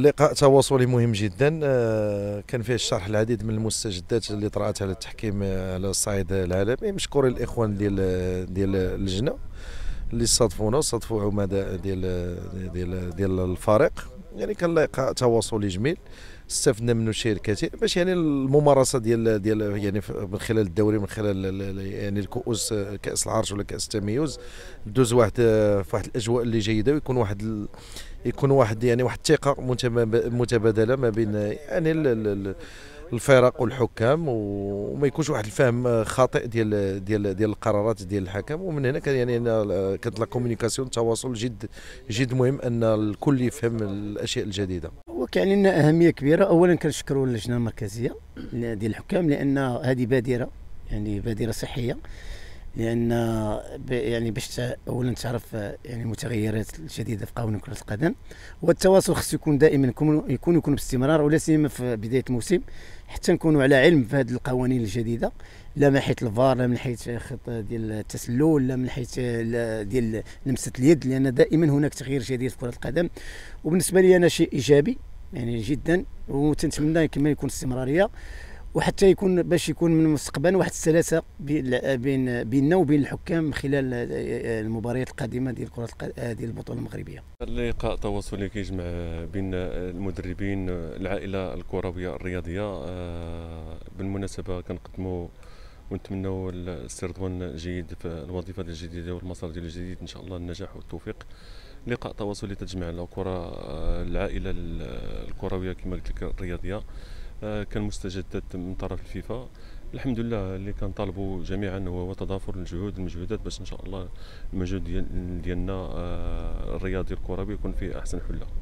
لقاء تواصلي مهم جدا آه، كان فيه الشرح العديد من المستجدات اللي طرات على التحكيم على الصعيد العالمي مشكورين الاخوان ديال ديال اللجنه اللي استضفونا واستضفوا عمداء ديال ديال ديال الفريق يعني كان لقاء تواصلي جميل استفدنا منه شيء الكثير باش يعني الممارسه ديال ديال يعني من خلال الدوري من خلال يعني الكؤوس كاس العرش ولا كاس التميز دوز واحد في واحد الاجواء اللي جيده ويكون واحد يكون واحد يعني واحد الثقه متبادله ما بين يعني الفرق والحكام وما يكونش واحد الفهم خاطئ ديال ديال ديال القرارات ديال الحكم ومن هنا كان يعني كانت لا كوميونيكاسيون التواصل جد جد مهم ان الكل يفهم الاشياء الجديده وكان لنا اهميه كبيره اولا كنشكروا اللجنه المركزيه ديال الحكام لان هذه بادره يعني بادره صحيه لان يعني باش اولا تعرف يعني المتغيرات الجديده في قانون كره القدم والتواصل خصو يكون دائما يكون يكون, يكون باستمرار ولا سيما في بدايه الموسم حتى نكونوا على علم بهذه القوانين الجديده لا من حيث الفار لا من حيث خط ديال التسلل لا من حيث ديال لمسه اليد لان دائما هناك تغيير جديد في كره القدم وبالنسبه لي انا شيء ايجابي يعني جدا وتنتمنى كما يكون استمراريه وحتى يكون باش يكون من المستقبل واحد السلاسه بين بيننا وبين الحكام خلال المباريات القادمه ديال كره ديال البطوله المغربيه. اللقاء التواصلي كيجمع بين المدربين العائله الكرويه الرياضيه آه، بالمناسبه كنقدموا ونتمنوا الاستردوان الجيد في الوظيفه الجديده والمسار ديال الجديد ان شاء الله النجاح والتوفيق لقاء تواصلي تجمع الكره آه، العائله الكرويه كما قلت لك الرياضيه كان مستجدات من طرف الفيفا الحمد لله اللي طالبوا جميعا هو تضافر الجهود المجهودات باش ان شاء الله المجهود ديالنا آه، الرياضي الكروي يكون فيه احسن حله